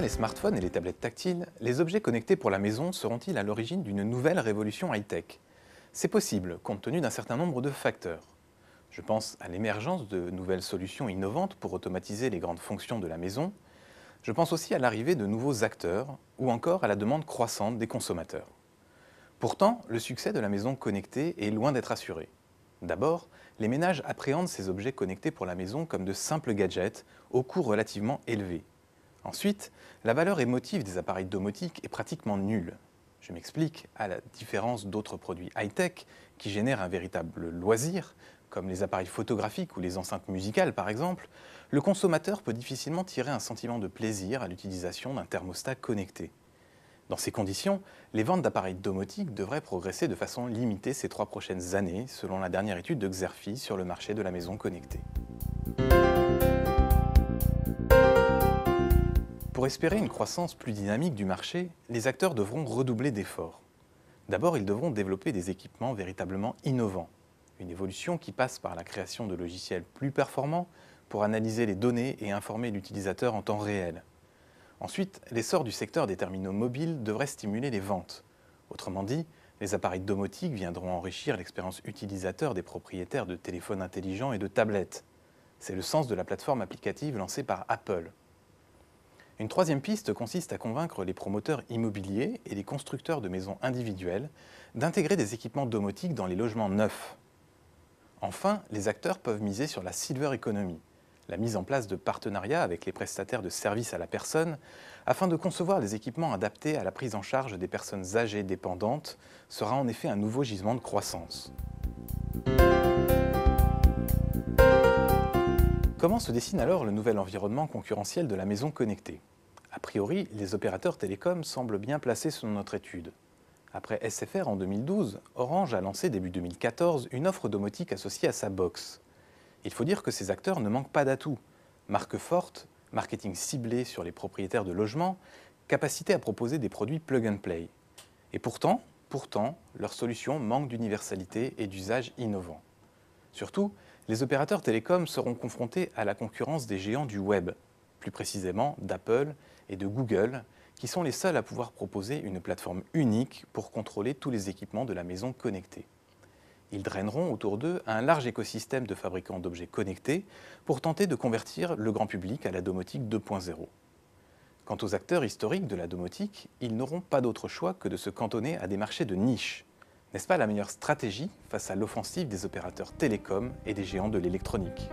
les smartphones et les tablettes tactiles, les objets connectés pour la maison seront-ils à l'origine d'une nouvelle révolution high-tech C'est possible, compte tenu d'un certain nombre de facteurs. Je pense à l'émergence de nouvelles solutions innovantes pour automatiser les grandes fonctions de la maison. Je pense aussi à l'arrivée de nouveaux acteurs ou encore à la demande croissante des consommateurs. Pourtant, le succès de la maison connectée est loin d'être assuré. D'abord, les ménages appréhendent ces objets connectés pour la maison comme de simples gadgets au coût relativement élevé, Ensuite, la valeur émotive des appareils domotiques est pratiquement nulle. Je m'explique, à la différence d'autres produits high-tech qui génèrent un véritable loisir, comme les appareils photographiques ou les enceintes musicales par exemple, le consommateur peut difficilement tirer un sentiment de plaisir à l'utilisation d'un thermostat connecté. Dans ces conditions, les ventes d'appareils domotiques devraient progresser de façon limitée ces trois prochaines années, selon la dernière étude de Xerfi sur le marché de la maison connectée. Pour espérer une croissance plus dynamique du marché, les acteurs devront redoubler d'efforts. D'abord, ils devront développer des équipements véritablement innovants, une évolution qui passe par la création de logiciels plus performants pour analyser les données et informer l'utilisateur en temps réel. Ensuite, l'essor du secteur des terminaux mobiles devrait stimuler les ventes. Autrement dit, les appareils domotiques viendront enrichir l'expérience utilisateur des propriétaires de téléphones intelligents et de tablettes. C'est le sens de la plateforme applicative lancée par Apple. Une troisième piste consiste à convaincre les promoteurs immobiliers et les constructeurs de maisons individuelles d'intégrer des équipements domotiques dans les logements neufs. Enfin, les acteurs peuvent miser sur la silver economy, la mise en place de partenariats avec les prestataires de services à la personne afin de concevoir des équipements adaptés à la prise en charge des personnes âgées dépendantes sera en effet un nouveau gisement de croissance. Comment se dessine alors le nouvel environnement concurrentiel de la maison connectée A priori, les opérateurs télécoms semblent bien placés selon notre étude. Après SFR en 2012, Orange a lancé début 2014 une offre domotique associée à sa box. Il faut dire que ces acteurs ne manquent pas d'atouts. Marque forte, marketing ciblé sur les propriétaires de logements, capacité à proposer des produits plug and play. Et pourtant, pourtant, leurs solutions manquent d'universalité et d'usage innovant. Surtout, les opérateurs télécoms seront confrontés à la concurrence des géants du web, plus précisément d'Apple et de Google, qui sont les seuls à pouvoir proposer une plateforme unique pour contrôler tous les équipements de la maison connectée. Ils draineront autour d'eux un large écosystème de fabricants d'objets connectés pour tenter de convertir le grand public à la domotique 2.0. Quant aux acteurs historiques de la domotique, ils n'auront pas d'autre choix que de se cantonner à des marchés de niche, n'est-ce pas la meilleure stratégie face à l'offensive des opérateurs télécoms et des géants de l'électronique